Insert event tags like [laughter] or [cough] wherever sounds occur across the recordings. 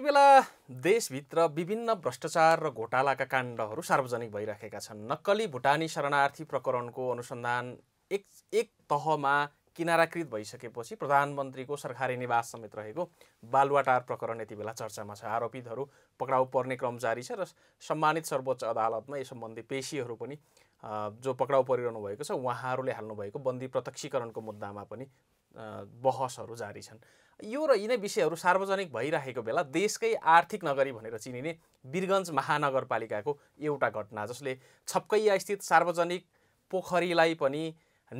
यति बेला देशभित्र विभिन्न भ्रष्टाचार र घोटालाका काण्डहरू सार्वजनिक भइराखेका छन् नक्कली भुटानी शरणार्थी प्रकरणको अनुसन्धान एक एक तहमा किनाराकृत भइसकेपछि प्रधानमन्त्रीको सरकारी निवास समेत रहेको बालुवाटार प्रकरण यति बेला चर्चामा छ आरोपितहरू पक्राउ पर्ने क्रम जारी छ र सम्मानित सर्वोच्च अदालतमा यस सम्बन्धी पेशीहरू पनि जो पक्राउ परिरहनु भएको छ उहाँहरूले हाल्नुभएको बन्दी प्रत्यक्षीकरणको मुद्दामा पनि बहसहरू जारी छन् यो र यिनै विषयहरू सार्वजनिक भइरहेको बेला देशकै आर्थिक नगरी भनेर चिनिने वीरगन्ज महानगरपालिकाको एउटा घटना जसले छप्कैयास्थित सार्वजनिक पोखरीलाई पनि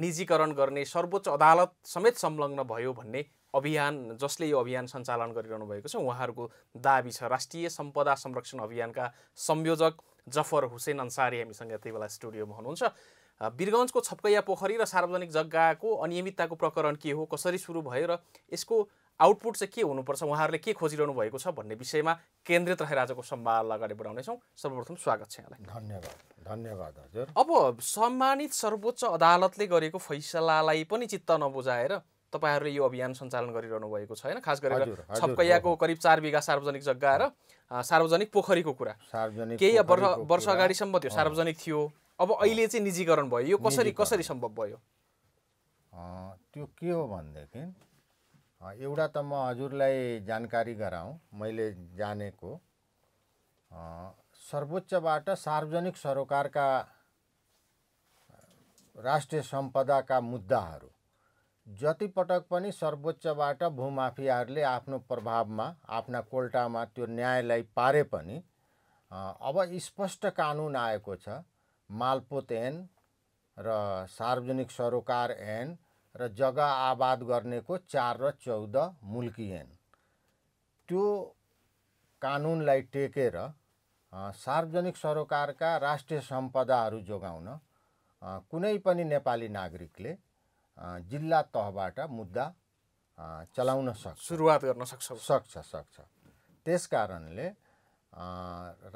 निजीकरण गर्ने सर्वोच्च अदालत समेत संलग्न भयो भन्ने अभियान जसले यो अभियान सञ्चालन गरिरहनु भएको छ उहाँहरूको दाबी छ राष्ट्रिय सम्पदा संरक्षण अभियानका संयोजक जफर हुसेन अन्सारी हामीसँग यति बेला स्टुडियोमा हुनुहुन्छ बिरगन्जको छपकैया पोखरी र सार्वजनिक जग्गाको अनियमितताको प्रकरण के हो कसरी सुरु भयो र यसको आउटपुट चाहिँ के हुनुपर्छ उहाँहरूले के खोजिरहनु भएको छ भन्ने विषयमा केन्द्रित रहेर आजको सम्वादलाई अगाडि बढाउनेछौँ सर्वप्रथम स्वागत छ यहाँलाई धन्यवाद धन्यवाद हजुर अब सम्मानित सर्वोच्च अदालतले गरेको फैसलालाई पनि चित्त नबुझाएर तपाईँहरूले यो अभियान सञ्चालन गरिरहनु भएको छ होइन खास गरेर छपकैयाको करिब चार बिघा सार्वजनिक जग्गा र सार्वजनिक पोखरीको कुरा केही वर्ष वर्ष अगाडिसम्म थियो सार्वजनिक थियो अब अहिले चाहिँ निजीकरण भयो यो कसरी कसरी सम्भव भयो त्यो के हो भनेदेखि एउटा त म हजुरलाई जानकारी गराउँ मैले जानेको सर्वोच्चबाट सार्वजनिक सरोकारका राष्ट्रिय सम्पदाका मुद्दाहरू जतिपटक पनि सर्वोच्चबाट भूमाफियाहरूले आफ्नो प्रभावमा आफ्ना कोल्टामा त्यो न्यायलाई पारे पनि अब स्पष्ट कानुन आएको छ मालपोत एन र सार्वजनिक सरोकार एन र जग्गा आबाद गर्नेको चार र चौध मुल्की एन त्यो कानुनलाई टेकेर सार्वजनिक सरोकारका राष्ट्रिय सम्पदाहरू जोगाउन कुनै पनि नेपाली नागरिकले जिल्ला तहबाट मुद्दा चलाउन सक्छ सुरुवात गर्न सक्छ सक्छ सक्छ त्यस कारणले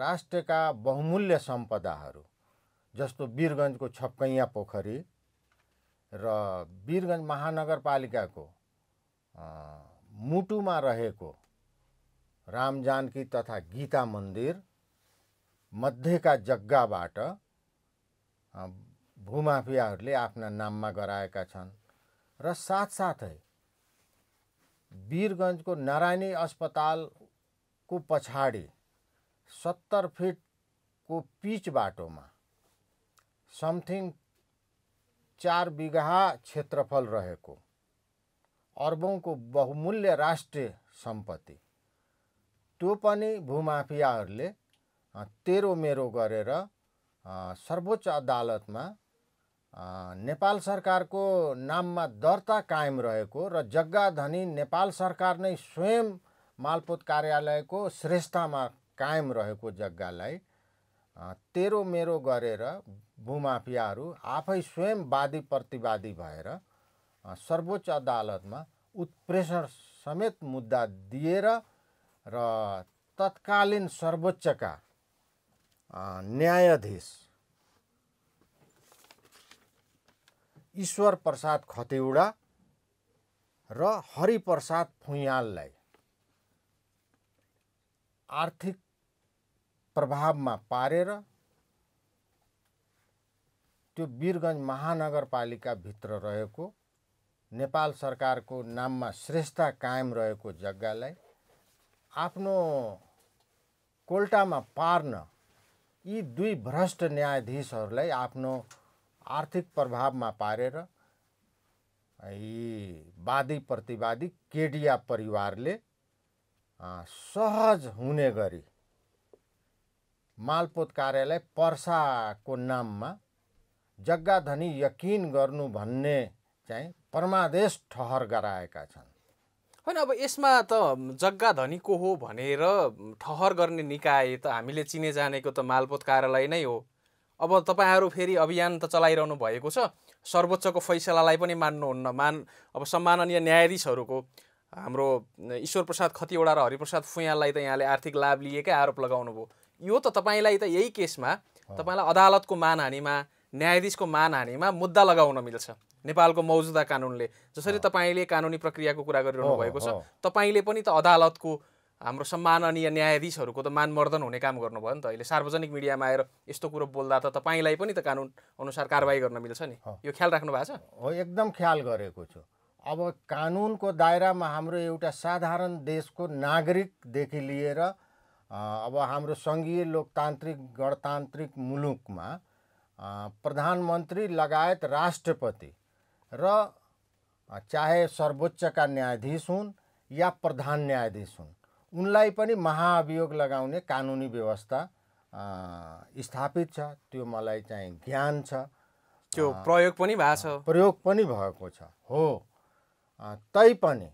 राष्ट्रका बहुमूल्य सम्पदाहरू जस्तो वीरगन्जको छपकैया पोखरी र वीरगन्ज महानगरपालिकाको मुटुमा रहेको राम जानकी तथा गीता मन्दिर मध्येका जग्गाबाट भूमाफियाहरूले आफ्ना नाममा गराएका छन् र साथसाथै वीरगन्जको नारायणी अस्पतालको पछाडि सत्तर फिटको पिच बाटोमा समथिङ चार बिघा क्षेत्रफल रहेको अर्बौँको बहुमूल्य राष्ट्रिय सम्पत्ति त्यो पनि भूमाफियाहरूले तेरो मेरो गरेर सर्वोच्च अदालतमा नेपाल सरकारको नाममा दर्ता कायम रहेको र जग्गा धनी नेपाल सरकार नै स्वयं मालपोत कार्यालयको श्रेष्ठमा कायम रहेको जग्गालाई तेरो मेरो गरेर भूमाफियाहरू आफै स्वयं वादी प्रतिवादी भएर सर्वोच्च अदालतमा उत्प्रेषण समेत मुद्दा दिएर र तत्कालीन सर्वोच्चका न्यायाधीश ईश्वर प्रसाद खतेउडा र हरिप्रसाद फुइयाललाई आर्थिक प्रभावमा पारेर त्यो वीरगञ्ज महानगरपालिकाभित्र रहेको नेपाल सरकारको नाममा श्रेष्ठता कायम रहेको जग्गालाई आफ्नो कोल्टामा पार्न यी दुई भ्रष्ट न्यायाधीशहरूलाई आफ्नो आर्थिक प्रभावमा पारेर यी वादी प्रतिवादी केडिया परिवारले सहज हुने गरी मालपोत कार्यालय पर्साको नाममा जग्गा धनी यकिन गर्नु भन्ने चाहिँ परमादेश ठहर गराएका छन् होइन अब यसमा त जग्गा धनी को हो भनेर ठहर गर्ने निकाय त हामीले चिने जानेको त मालपोत कार्यालय नै हो अब तपाईँहरू फेरि अभियान त चलाइरहनु भएको छ सर्वोच्चको फैसलालाई पनि मान्नुहुन्न मान अब सम्माननीय न्यायाधीशहरूको हाम्रो ईश्वर प्रसाद खतिवडा र हरिप्रसाद फुयाललाई त यहाँले आर्थिक लाभ लिएकै आरोप लगाउनु भयो यो त तपाईँलाई त यही केसमा तपाईँलाई अदालतको मानहानीमा न्यायाधीशको मानहानीमा मुद्दा लगाउन मिल्छ नेपालको मौजुदा कानुनले जसरी तपाईँले कानुनी प्रक्रियाको कुरा गरिरहनु भएको छ तपाईँले पनि त अदालतको हाम्रो सम्माननीय न्यायाधीशहरूको त मानमर्दन हुने काम गर्नुभयो नि त अहिले सार्वजनिक मिडियामा आएर यस्तो कुरो बोल्दा त तपाईँलाई पनि त कानुन अनुसार कारवाही गर्न मिल्छ नि यो ख्याल राख्नु भएको छ हो एकदम ख्याल गरेको छु अब कानुनको दायरामा हाम्रो एउटा साधारण देशको नागरिकदेखि लिएर अब हाम्रो सङ्घीय लोकतान्त्रिक गणतान्त्रिक मुलुकमा प्रधानमन्त्री लगायत राष्ट्रपति र चाहे सर्वोच्चका न्यायाधीश हुन् या प्रधान न्यायाधीश हुन् उनलाई पनि महाअभियोग लगाउने कानुनी व्यवस्था स्थापित छ त्यो मलाई चाहिँ ज्ञान छ त्यो प्रयोग पनि भएको छ प्रयोग पनि भएको छ हो तैपनि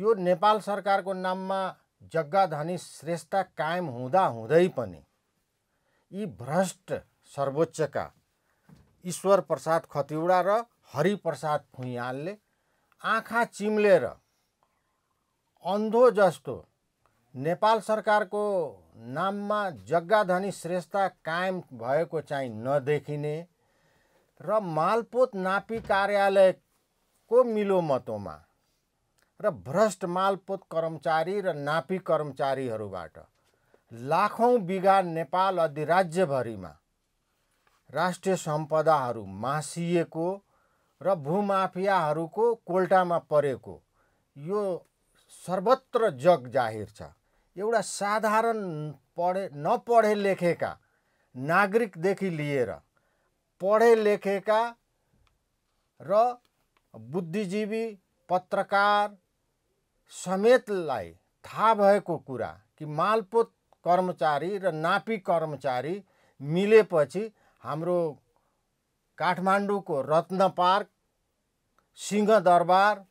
यो नेपाल सरकारको नाममा जग्गा धनी श्रेष्ठता कायम हुँदा हुँदै पनि यी भ्रष्ट सर्वोच्चका ईश्वर प्रसाद खतिवडा र हरिप्रसाद फुइयालले आँखा चिम्लेर अन्धो जस्तो नेपाल सरकारको नाममा जग्गाधनी श्रेष्ठता कायम भएको चाहिँ नदेखिने र मालपोत नापी कार्यालयको मिलोमतोमा र भ्रष्ट मालपोत कर्मचारी र नापी कर्मचारीहरूबाट लाखौँ बिघा नेपाल अधिराज्यभरिमा राष्ट्रिय सम्पदाहरू मासिएको र भूमाफियाहरूको कोल्टामा परेको यो सर्वत्र जग जाहिर छ एउटा साधारण पढे नपढे लेखेका नागरिकदेखि लिएर पढे लेखेका र बुद्धिजीवी पत्रकार समेतलाई थाहा भएको कुरा कि मालपोत कर्मचारी र नापी कर्मचारी मिलेपछि हाम्रो काठमाडौँको रत्न पार्क सिंहदरबार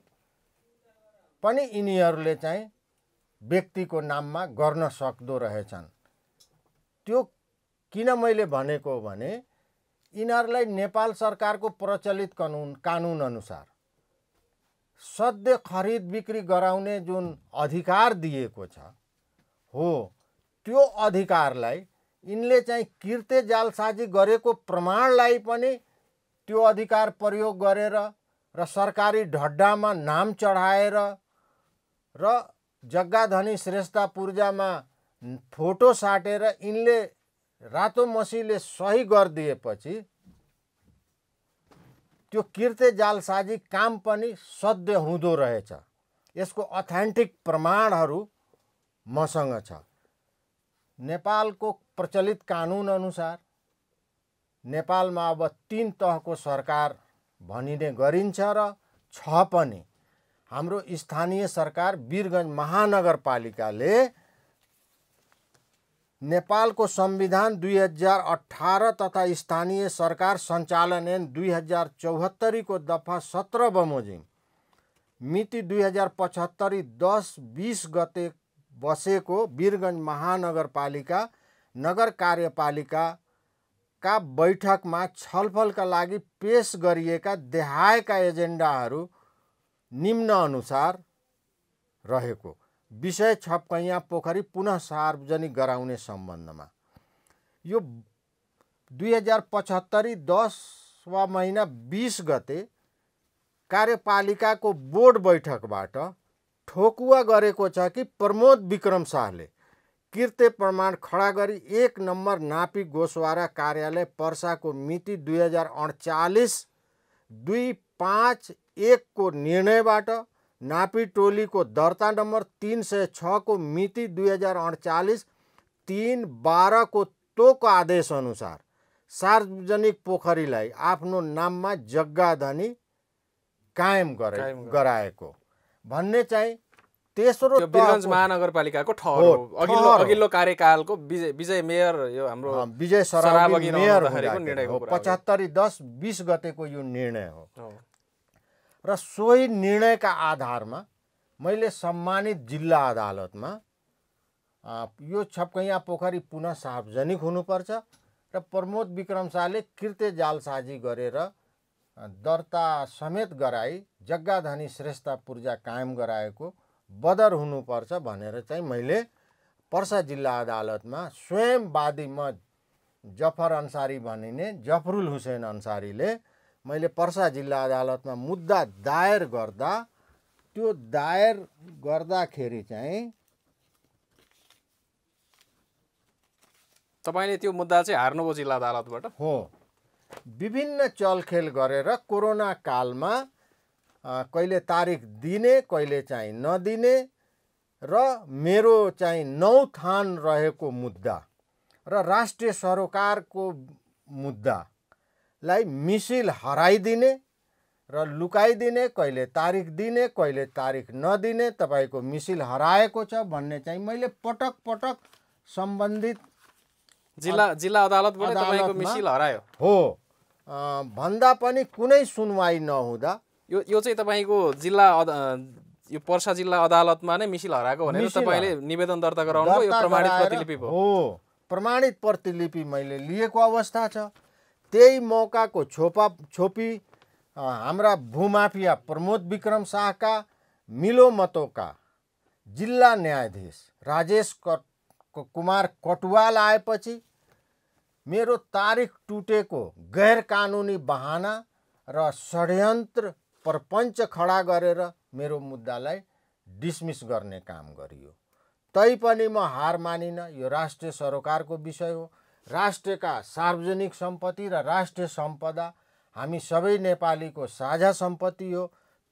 पनि यिनीहरूले चाहिँ व्यक्तिको नाममा गर्न सक्दो रहेछन् त्यो किन मैले भनेको भने यिनीहरूलाई नेपाल सरकारको प्रचलित कानुन अनुसार सद्य खरिद बिक्री गराउने जुन अधिकार दिएको छ हो त्यो अधिकारलाई यिनले चाहिँ किर्ते जालसाजी गरेको प्रमाणलाई पनि त्यो अधिकार प्रयोग गरेर र सरकारी ढड्डामा नाम चढाएर र जग्गाधनी श्रेष्ठ पूर्जामा फोटो साटेर यिनले रातो मसीले सही गरिदिएपछि त्यो किर्ते जालसाजी काम पनि सद्य हुँदो रहेछ यसको अथेन्टिक प्रमाणहरू मसँग छ नेपालको प्रचलित अनुसार नेपालमा अब तिन तहको सरकार भनिने गरिन्छ र छ पनि हाम्रो स्थानीय सरकार वीरगञ्ज महानगरपालिकाले नेपालको संविधान दुई हजार अठार तथा स्थानीय सरकार सञ्चालन ऐन दुई हजार चौहत्तरीको दफा सत्र बमोजिम मिति दुई हजार पचहत्तरी दस बिस गते बसेको वीरगञ्ज महानगरपालिका नगर कार्यपालिकाका बैठकमा छलफलका लागि पेस गरिएका देहायका एजेन्डाहरू निम्न अनुसार रहेको विषय छपकैयाँ पोखरी पुनः सार्वजनिक गराउने सम्बन्धमा यो दुई हजार पचहत्तरी दस वा महिना बिस गते कार्यपालिकाको बोर्ड बैठकबाट ठोकुवा गरेको छ कि प्रमोद विक्रम शाहले कृत्य प्रमाण खडा गरी एक नम्बर नापी गोसवारा कार्यालय पर्साको मिति दुई हजार अडचालिस दुई पाँच एकको निर्णयबाट नापी टोलीको दर्ता नम्बर तिन सय छको मिति दुई हजार अडचालिस तिन बाह्रको तोक अनुसार सार्वजनिक पोखरीलाई आफ्नो नाममा जग्गाधनी कायम गरे गराएको भन्ने चाहिँ तेस्रो महानगरपालिकाको अघिल्लो कार्यकालको विजय मेयर यो हाम्रो विजय शर्मा मेयर पचहत्तरी दस बिस गतेको यो निर्णय हो र सोही निर्णयका आधारमा मैले सम्मानित जिल्ला अदालतमा यो छपकैया पोखरी पुनः सार्वजनिक हुनुपर्छ र प्रमोद विक्रम शाहले कृत्य जालसाजी गरेर दर्ता समेत गराई जग्गाधनी श्रेष्ठ पूर्जा कायम गराएको बदर हुनुपर्छ भनेर चाहिँ मैले पर्सा जिल्ला अदालतमा स्वयंवादी म जफर अन्सारी भनिने जफरुल हुसेन अन्सारीले मैले पर्सा जिल्ला अदालतमा मुद्दा दायर गर्दा त्यो दायर गर्दाखेरि चाहिँ तपाईँले त्यो मुद्दा चाहिँ हार्नुभयो जिल्ला अदालतबाट हो विभिन्न चलखेल गरेर कोरोना कालमा कहिले तारिक दिने कहिले चाहिँ नदिने र मेरो चाहिँ नौ थान रहेको मुद्दा र राष्ट्रिय सरोकारको मुद्दा लाई मिसिल हराइदिने र लुकाइदिने कहिले तारिख दिने कहिले तारिख नदिने तपाईँको मिसिल हराएको छ भन्ने चाहिँ मैले पटक पटक सम्बन्धित जिल्ला जिल्ला अदालतबाट तपाईँको मिसिल हरायो हो भन्दा पनि कुनै सुनवाई नहुँदा यो यो चाहिँ तपाईँको जिल्ला यो पर्सा जिल्ला अदालतमा नै मिसिल हराएको भनेर तपाईँले निवेदन दर्ता गराउनु यो प्रमाणित प्रतिलिपि हो प्रमाणित प्रतिलिपि मैले लिएको अवस्था छ त्यही मौकाको छोपा छोपी हाम्रा भूमाफिया प्रमोद विक्रम शाहका मिलोमतोका जिल्ला न्यायाधीश राजेश कुमार कटुवाल आएपछि मेरो तारिक टुटेको कानुनी बहाना र षड्यन्त्र प्रपञ्च खडा गरेर मेरो मुद्दालाई डिसमिस गर्ने काम गरियो तैपनि म हार मानिनँ यो राष्ट्रिय सरोकारको विषय हो राष्ट्रका सार्वजनिक सम्पत्ति र राष्ट्रिय सम्पदा हामी सबै नेपालीको साझा सम्पत्ति हो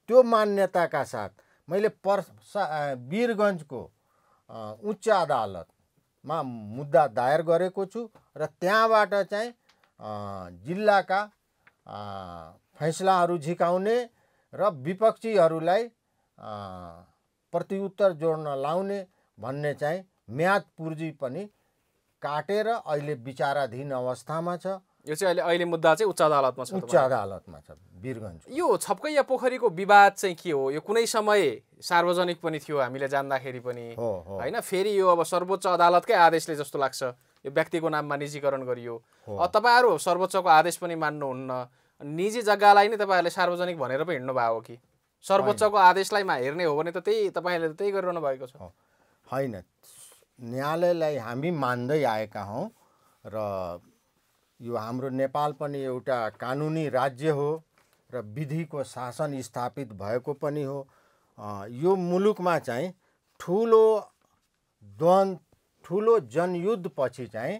त्यो मान्यताका साथ मैले पर्सा वीरगन्जको उच्च अदालतमा मुद्दा दायर गरेको छु र त्यहाँबाट चाहिँ जिल्लाका फैसलाहरू झिकाउने र विपक्षीहरूलाई प्रत्युत्तर जोड्न लाउने भन्ने चाहिँ म्याद पुर्जी पनि काटेर अहिले विचाराधीन अवस्थामा छ यो चाहिँ अहिले अहिले मुद्दा चाहिँ उच्च अदालतमा छ उच्च अदालतमा छ वीरगञ्ज यो छपकैया पोखरीको विवाद चाहिँ के हो यो कुनै समय सार्वजनिक पनि थियो हामीले जान्दाखेरि पनि होइन फेरि यो अब सर्वोच्च अदालतकै आदेशले जस्तो लाग्छ यो व्यक्तिको नाममा निजीकरण गरियो तपाईँहरू सर्वोच्चको आदेश पनि मान्नुहुन्न निजी जग्गालाई नै तपाईँहरूले सार्वजनिक भनेर पो हिँड्नुभएको हो कि सर्वोच्चको आदेशलाई हेर्ने हो भने त त्यही तपाईँहरूले त त्यही गरिरहनु भएको छ होइन न्यायालयलाई हामी मान्दै आएका हौँ र यो हाम्रो नेपाल पनि एउटा कानुनी राज्य हो र विधिको शासन स्थापित भएको पनि हो यो मुलुकमा चाहिँ ठुलो द्वन्द ठुलो जनयुद्धपछि चाहिँ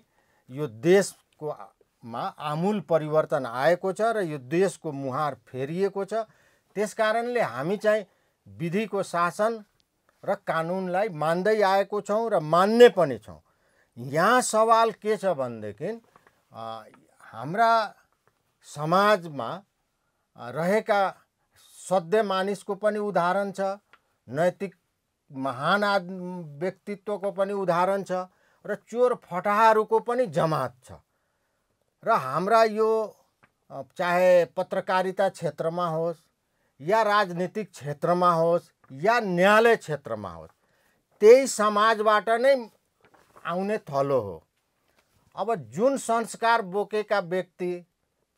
यो देशको मा आमूल परिवर्तन आएको छ र यो देशको मुहार फेरिएको छ त्यस कारणले हामी चाहिँ विधिको शासन र कानुनलाई मान्दै आएको छौँ र मान्ने पनि छौँ यहाँ सवाल के छ भनेदेखि हाम्रा समाजमा रहेका सध्य मानिसको पनि उदाहरण छ नैतिक महान आद व्यक्तित्वको पनि उदाहरण छ र चोर फटाहरूको पनि जमात छ र हाम्रा यो चाहे पत्रकारिता क्षेत्रमा होस् या राजनीतिक क्षेत्रमा होस् या न्यायालय क्षेत्रमा होस् त्यही समाजबाट नै आउने थलो हो अब जुन संस्कार बोकेका व्यक्ति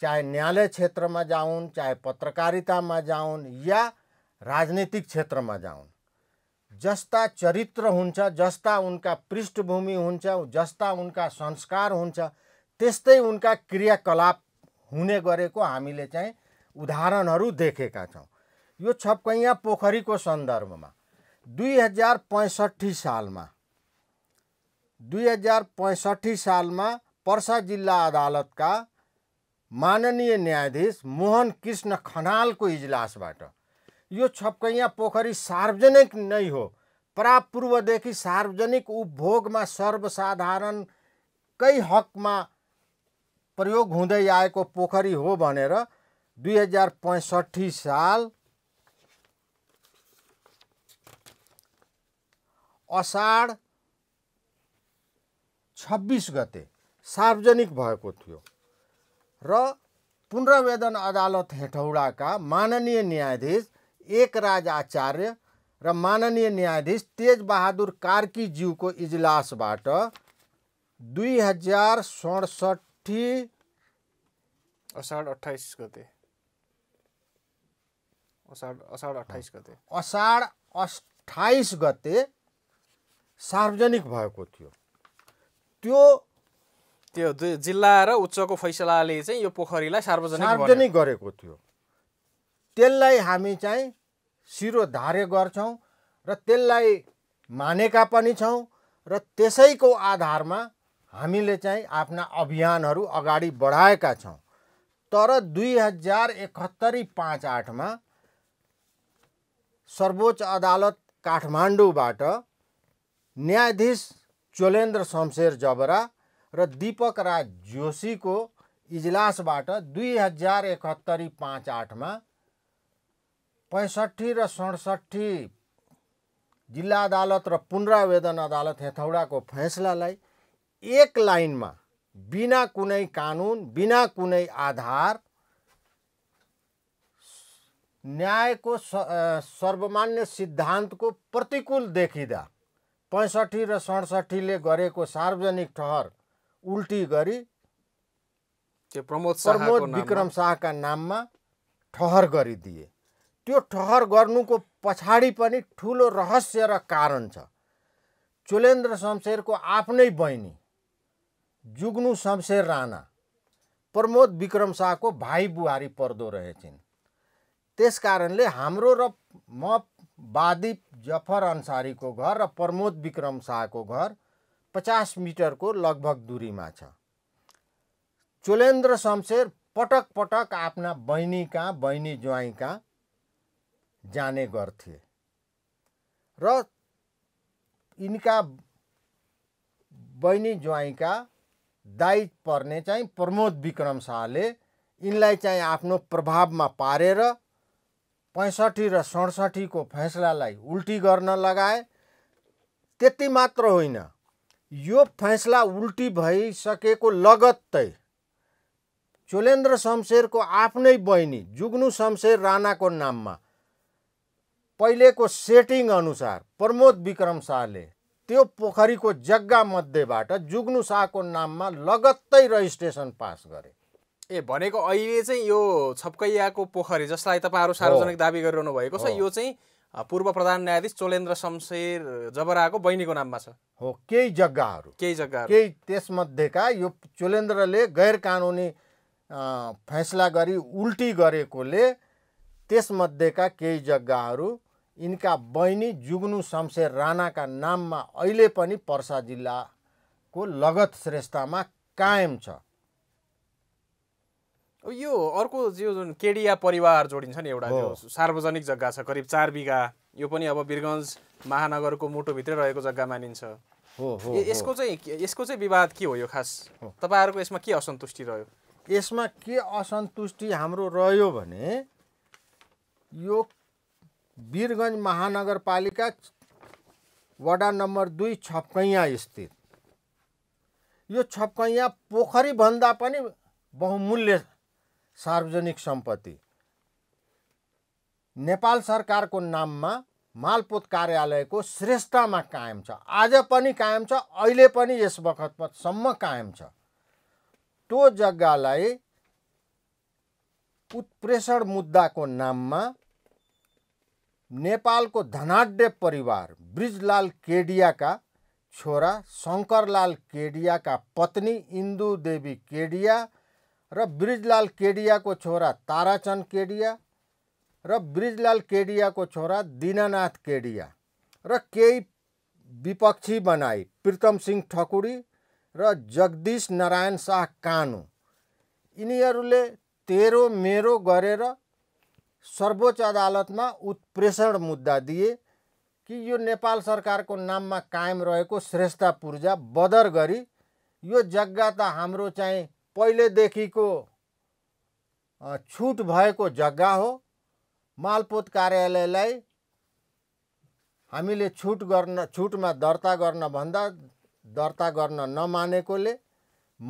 चाहे न्यायालय क्षेत्रमा जाउन् चाहे पत्रकारितामा जाउन् या राजनीतिक क्षेत्रमा जाउन् जस्ता चरित्र हुन्छ जस्ता उनका पृष्ठभूमि हुन्छ जस्ता उनका संस्कार हुन्छ त्यस्तै उनका क्रियाकलाप हुने गरेको हामीले चाहिँ उदाहरणहरू देखेका छौँ यो छपकैया पोखरीको सन्दर्भमा दुई हजार पैँसठी सालमा दुई हजार पैँसठी सालमा पर्सा जिल्ला अदालतका माननीय न्यायाधीश मोहन कृष्ण खनालको इजलासबाट यो छपकैया पोखरी सार्वजनिक नै हो प्रापूर्वदेखि सार्वजनिक उपभोगमा सर्वसाधारणकै हकमा प्रयोग हुँदै आएको पोखरी हो भनेर दुई हजार पैँसठी साल असाढ छब्बिस गते सार्वजनिक भएको थियो र पुनर्वेदन अदालत हेटौडाका माननीय न्यायाधीश एकराज आचार्य र माननीय न्यायाधीश तेजबहादुर कार्कीज्यूको इजलासबाट दुई हजार सडसठी असाढ अठाइस गते असाढ असाढ अठाइस गते असाढ अठाइस गते सार्वजनिक भएको थियो त्यो त्यो जिल्ला र उच्चको फैसलाले चाहिँ यो पोखरीलाई सार्वजनिक सार्वजनिक गरेको थियो त्यसलाई हामी चाहिँ शिरोधार्य गर्छौँ र त्यसलाई मानेका पनि छौँ र त्यसैको आधारमा हामीले चाहिँ आफ्ना अभियानहरू अगाडि बढाएका छौँ तर दुई हजार एकहत्तरी पाँच आठमा सर्वोच्च अदालत काठमाडौँबाट न्यायाधीश चोलेन्द्र शमशेर जबरा र दीपक राज जोशीको इजलासबाट दुई हजार एकहत्तरी पाँच आठमा पैँसठी र सडसठी जिल्ला अदालत र पुनरावेदन अदालत हेथौडाको फैसलालाई एक लाइनमा बिना कुनै कानुन बिना कुनै आधार न्यायको सर्वमान्य सिद्धान्तको प्रतिकूल देखिँदा पैँसठी र सडसठीले गरेको सार्वजनिक ठहर उल्टी गरी त्यो प्रमोद प्रमोद विक्रम शाहका नाममा ठहर गरिदिए त्यो ठहर गर्नुको पछाडि पनि ठुलो रहस्य र कारण छ चुलेन्द्र शमशेरको आफ्नै बहिनी जुग्नु शमशेर राणा प्रमोद विक्रम शाहको भाइ बुहारी पर्दो रहेछन् त्यस कारणले हाम्रो र म बादिप जफर अन्सारीको घर र प्रमोद विक्रम शाहको घर पचास मिटरको लगभग दुरीमा छ चोलेन्द्र शमशेर पटक पटक आफ्ना बहिनीका बहिनी ज्वाइँ जाने गर्थे र यिनका बहिनी ज्वाइँका दायित पर्ने चाहिँ प्रमोद विक्रम शाहले यिनलाई चाहिँ आफ्नो प्रभावमा पारेर पैँसठी र सडसठीको फैसलालाई उल्टी गर्न लगाए त्यति मात्र होइन यो फैसला उल्टी भइसकेको लगत्तै चोलेन्द्र शमशेरको आफ्नै बहिनी जुग्नु शमशेर राणाको नाममा पहिलेको सेटिङ अनुसार प्रमोद विक्रम शाहले त्यो पोखरीको जग्गा मध्येबाट जुग्नु शाहको नाममा लगत्तै रजिस्ट्रेसन पास गरे ए भनेको अहिले चाहिँ यो छपकैयाको पोखरी जसलाई तपाईँहरू सार्वजनिक दावी गरिरहनु भएको छ यो चाहिँ पूर्व प्रधान न्यायाधीश चोलेन्द्र शमशेर जबराको बहिनीको नाममा छ हो केही जग्गाहरू केही जग्गा केही त्यसमध्येका यो चोलेन्द्रले गैर कानुनी फैसला गरी उल्टी गरेकोले त्यसमध्येका केही जग्गाहरू यिनका बहिनी जुग्नु शमशेर राणाका नाममा अहिले पनि पर्सा जिल्लाको लगत श्रेष्ठमा कायम छ यो अर्को जो जुन केडिया परिवार जोडिन्छ नि एउटा त्यो सार्वजनिक जग्गा छ करिब चार बिघा यो पनि अब वीरगन्ज महानगरको मुटुभित्रै रहेको जग्गा मानिन्छ यसको चाहिँ यसको चाहिँ विवाद के हो यो खास तपाईँहरूको यसमा के असन्तुष्टि रह्यो यसमा के असन्तुष्टि हाम्रो रह्यो भने यो वीरगन्ज महानगरपालिका वडा नम्बर दुई छपकैया स्थित यो छपकैया पोखरीभन्दा पनि बहुमूल्य सार्वजनिक सम्पत्ति नेपाल सरकारको नाममा मालपोत कार्यालयको श्रेष्ठमा कायम छ आज पनि कायम छ अहिले पनि यस बखतसम्म कायम छ त्यो जग्गालाई उत्प्रेषण मुद्दाको नाममा नेपालको धनाढ्य परिवार ब्रिजलाल केडियाका छोरा शङ्करलाल केडियाका पत्नी इन्दुदेवी केडिया र ब्रिजलाल केडियाको छोरा ताराचन्द केडिया र ब्रिजलाल केडियाको छोरा दिनानाथ केडिया र केही विपक्षी बनाई प्रितम सिंह ठकुरी र जगदीश नारायण शाह कानु यिनीहरूले तेरो मेरो गरेर सर्वोच्च अदालतमा उत्प्रेषण मुद्दा दिए कि यो नेपाल सरकारको नाममा कायम रहेको श्रेष्ठ पूर्जा बदर गरी यो जग्गा त हाम्रो चाहिँ पहिलेदेखिको छुट भएको जग्गा हो मालपोत कार्यालयलाई हामीले छुट गर्न छुटमा दर्ता गर्न भन्दा दर्ता गर्न नमानेकोले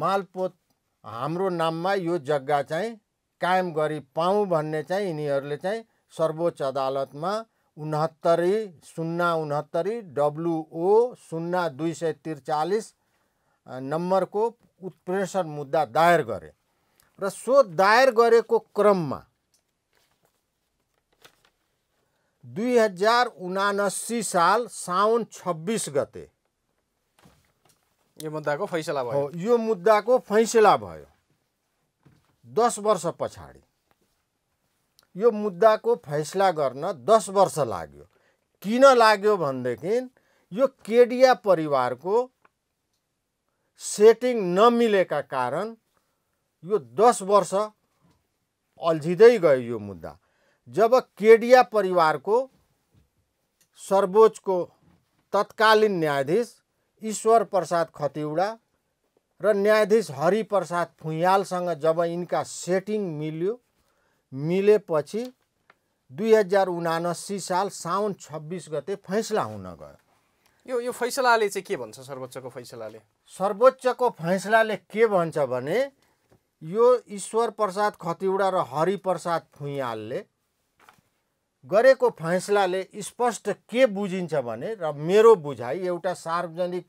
मालपोत हाम्रो नाममा यो जग्गा चाहिँ कायम गरी पाऊ भन्ने चाहिँ यिनीहरूले चाहिँ सर्वोच्च अदालतमा उनहत्तरी शून्य उनहत्तरी डब्लुओ शून्य दुई सय त्रिचालिस नम्बरको उत्प्रेषण मुद्दा दायर गरे र सो दायर गरेको क्रममा दुई हजार उनासी साल साउन छब्बिस गते यो मुद्दाको फैसला भयो यो मुद्दाको फैसला भयो दस वर्ष पछाडि यो मुद्दाको फैसला गर्न दस वर्ष लाग्यो किन लाग्यो भनेदेखि यो केडिया परिवारको सेटिङ नमिलेका कारण यो दस वर्ष अल्झिँदै गयो यो मुद्दा जब केडिया परिवारको सर्वोच्चको तत्कालीन न्यायाधीश ईश्वर प्रसाद खतिवडा र न्यायाधीश हरिप्रसाद फुइयालसँग जब यिनका सेटिङ मिल्यो मिलेपछि दुई हजार उनासी साल साउन छब्बिस गते फैसला हुन गयो यो यो फैसलाले चाहिँ के भन्छ सर्वोच्चको फैसलाले सर्वोच्चको फैसलाले के भन्छ भने यो ईश्वर प्रसाद खतिवडा र हरिप्रसाद फुइयालले गरेको फैसलाले स्पष्ट के बुझिन्छ भने र मेरो बुझाइ एउटा सार्वजनिक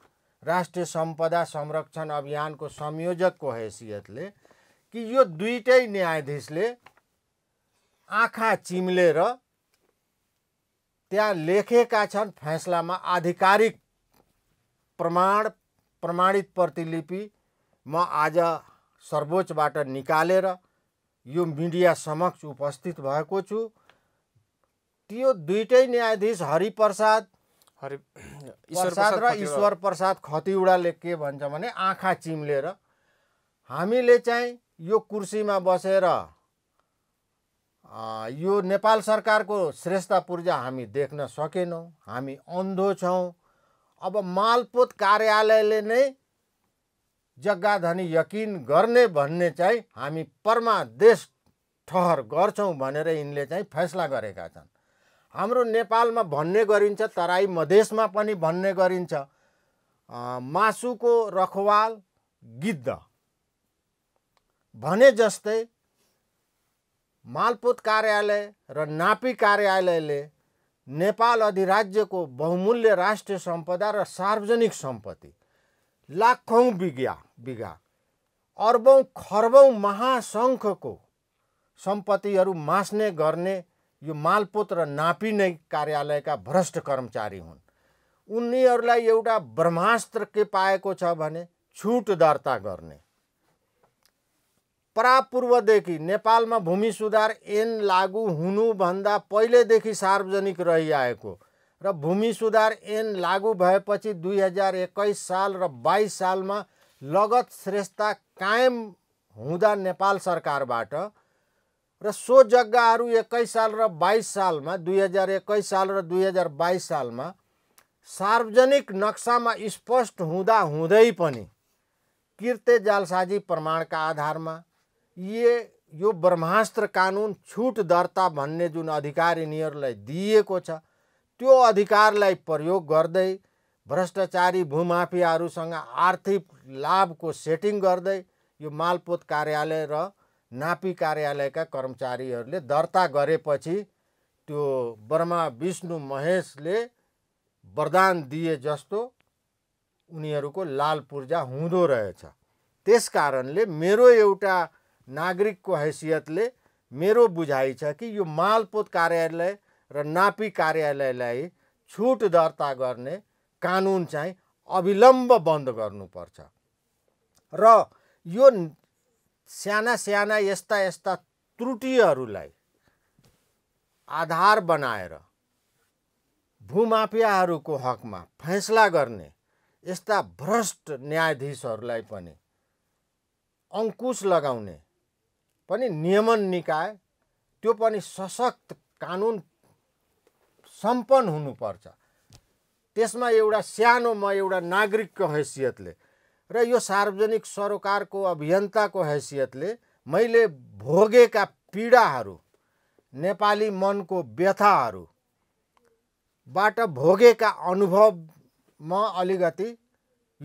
राष्ट्रिय सम्पदा संरक्षण अभियानको संयोजकको हैसियतले कि यो दुइटै न्यायाधीशले आँखा चिम्लेर त्यहाँ लेखेका छन् फैसलामा आधिकारिक प्रमाण प्रमाणित प्रतिलिपि म आज सर्वोच्चबाट निकालेर यो मिडिया समक्ष उपस्थित भएको छु त्यो दुइटै न्यायाधीश हरिप्रसाद हरि [clears throat] प्रसाद र ईश्वर प्रसाद खतिवडाले के भन्छ भने आँखा चिम्लेर हामीले चाहिँ यो कुर्सीमा बसेर यो नेपाल सरकारको श्रेष्ठ पूर्जा हामी देख्न सकेनौँ हामी अन्धो छौँ अब मालपोत कार्यालयले नै जग्गा धनी यकिन गर्ने भन्ने चाहिँ हामी परमा देश ठहर गर्छौँ भनेर यिनले चाहिँ फैसला गरेका छन् हाम्रो नेपालमा भन्ने गरिन्छ तराई मधेसमा पनि भन्ने गरिन्छ मासुको रखवाल गिद्ध भने जस्तै मालपोत कार्यालय र नापी कार्यालयले नेपाल अधिराज्यको बहुमूल्य राष्ट्रिय सम्पदा र सार्वजनिक सम्पत्ति लाखौँ बिघा बिघा अर्बौँ खर्बौँ महासङ्घको सम्पत्तिहरू मास्ने गर्ने यो मालपोत र नापी कार्यालयका भ्रष्ट कर्मचारी हुन् उनीहरूलाई एउटा ब्रह्मास्त्र के पाएको छ भने छुट दर्ता गर्ने परापूर्वदेखि नेपालमा भूमि सुधार ऐन लागू हुनुभन्दा पहिलेदेखि सार्वजनिक रहिआएको र भूमि सुधार ऐन लागू भएपछि दुई हजार एक्काइस साल र बाइस सालमा लगत श्रेष्ठता कायम हुँदा नेपाल सरकारबाट र सो जग्गाहरू एक्काइस साल र बाइस सालमा दुई हजार एक्काइस साल र दुई हजार बाइस सालमा सार्वजनिक नक्सामा स्पष्ट हुँदा हुँदै पनि कृत्य जालसाजी प्रमाणका आधारमा ये यो ब्रह्मास्त्र कानुन छुट दर्ता भन्ने जुन अधिकार यिनीहरूलाई दिइएको छ त्यो अधिकारलाई प्रयोग गर्दै भ्रष्टाचारी भूमाफियाहरूसँग आर्थिक लाभको सेटिङ गर्दै यो मालपोत कार्यालय र नापी कार्यालयका कर्मचारीहरूले दर्ता गरेपछि त्यो ब्रह्मा विष्णु महेशले वरदान दिए जस्तो उनीहरूको लाल पूर्जा हुँदो रहेछ त्यस कारणले मेरो एउटा नागरिकको हैसियतले मेरो बुझाइ छ कि यो मालपोत कार्यालय र नापी कार्यालयलाई छुट दर्ता गर्ने कानुन चाहिँ अविलम्ब बन्द गर्नुपर्छ र यो स्याना स्याना यस्ता यस्ता त्रुटिहरूलाई आधार बनाएर भूमाफियाहरूको हकमा फैसला गर्ने यस्ता भ्रष्ट न्यायाधीशहरूलाई पनि अङ्कुश लगाउने पनि नियमन निकाय त्यो पनि सशक्त कानुन सम्पन्न हुनुपर्छ त्यसमा एउटा सानो म एउटा नागरिकको हैसियतले र यो सार्वजनिक सरोकारको अभियन्ताको हैसियतले मैले भोगेका पीडाहरू नेपाली मनको व्यथाहरूबाट भोगेका अनुभव म अलिकति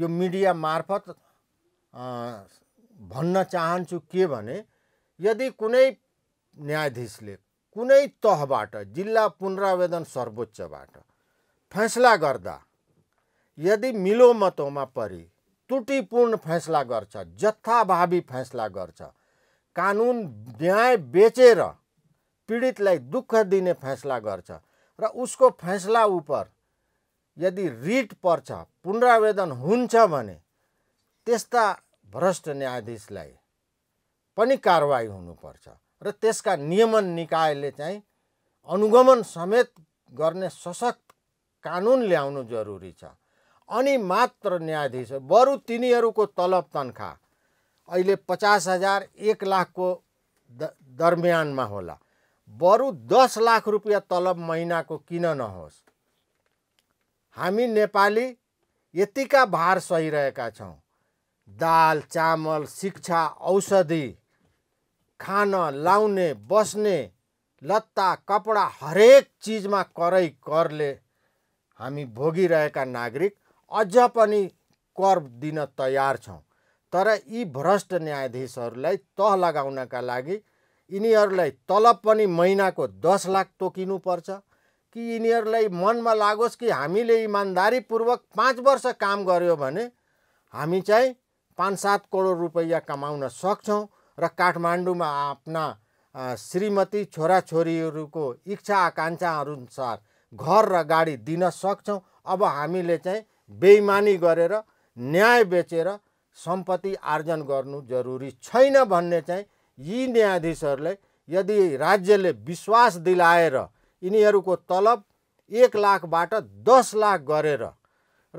यो मिडिया मार्फत भन्न चाहन्छु के भने यदि कुनै न्यायाधीशले कुनै तहबाट जिल्ला पुनरावेदन सर्वोच्चबाट फैसला गर्दा यदि मिलो मिलोमतोमा परि त्रुटिपूर्ण फैसला गर्छ जथाभावी फैसला गर्छ कानुन न्याय बेचेर पीडितलाई दुःख दिने फैसला गर्छ र उसको फैसला उप यदि रिट पर्छ पुनरावेदन हुन्छ भने त्यस्ता भ्रष्ट न्यायाधीशलाई पनि कारवाही हुनुपर्छ र त्यसका नियमन निकायले चाहिँ अनुगमन समेत गर्ने सशक्त कानुन ल्याउनु जरुरी छ अनि मात्र न्यायाधीश बरु तिनीहरूको तलब तन्खा अहिले पचास हजार एक लाखको द दरम्यानमा होला बरु दस लाख रुपियाँ तलब महिनाको किन नहोस् हामी नेपाली यतिका भार सहिरहेका छौँ दाल चामल शिक्षा औषधि खान लाउने बस्ने लत्ता कपडा हरेक चिजमा करै करले हामी भोगिरहेका नागरिक अझ पनि कर दिन तयार छौँ तर यी भ्रष्ट न्यायाधीशहरूलाई तह लगाउनका लागि यिनीहरूलाई तलब पनि महिनाको दस लाख तोकिनुपर्छ कि यिनीहरूलाई मनमा लागोस् कि हामीले इमान्दारीपूर्वक पाँच वर्ष काम गऱ्यो भने हामी चाहिँ पाँच सात करोड रुपैयाँ कमाउन सक्छौँ र काठमाडौँमा आफ्ना श्रीमती छोराछोरीहरूको इच्छा आकाङ्क्षाअनुसार घर र गाडी दिन सक्छौँ अब हामीले चाहिँ बेइमानी गरेर न्याय बेचेर सम्पत्ति आर्जन गर्नु जरुरी छैन भन्ने चाहिँ यी न्यायाधीशहरूले यदि राज्यले विश्वास दिलाएर यिनीहरूको तलब एक लाखबाट दस लाख गरेर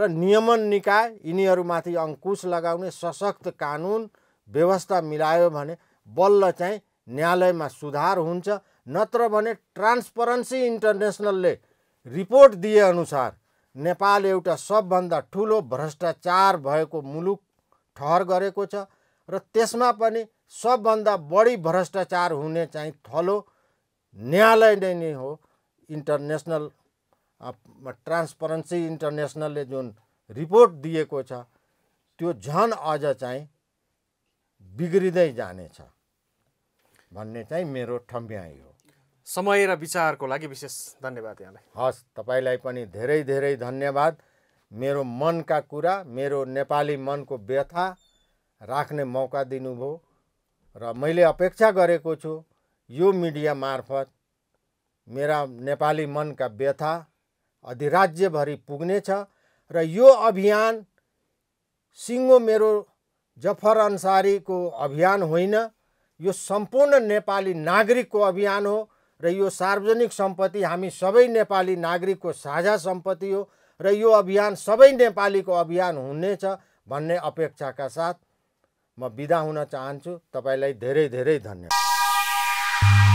र नियमन निकाय यिनीहरूमाथि अङ्कुश लगाउने सशक्त कानुन व्यवस्था मिलायो भने बल्ल चाहिँ न्यायालयमा सुधार हुन्छ नत्र भने ट्रान्सपरेन्सी इन्टरनेसनलले रिपोर्ट दिएअनुसार नेपाल एउटा सबभन्दा ठुलो भ्रष्टाचार भएको मुलुक ठहर गरेको छ र त्यसमा पनि सबभन्दा बढी भ्रष्टाचार हुने चाहिँ थलो न्यायालय नै नै हो इन्टरनेसनल ट्रान्सपरेन्सी इन्टरनेसनलले जुन रिपोर्ट दिएको छ त्यो झन् अझ चाहिँ बिग्रिँदै जानेछ भन्ने चाहिँ मेरो ठम्ब्याइ हो समय र विचारको लागि विशेष धन्यवाद यहाँलाई हस् तपाईँलाई पनि धेरै धेरै धन्यवाद मेरो मनका कुरा मेरो नेपाली मनको व्यथा राख्ने मौका दिनुभयो र मैले अपेक्षा गरेको छु यो मिडिया मार्फत मेरा नेपाली मनका व्यथा अधिराज्यभरि पुग्नेछ र यो अभियान सिङ्गो मेरो जफर अन्सारीको अभियान होइन यो सम्पूर्ण नेपाली नागरिकको अभियान हो र यो सार्वजनिक सम्पत्ति हामी सबै नेपाली नागरिकको साझा सम्पत्ति हो र यो अभियान सबै नेपालीको अभियान हुनेछ भन्ने अपेक्षाका साथ म बिदा हुन चाहन्छु तपाईँलाई धेरै धेरै धन्यवाद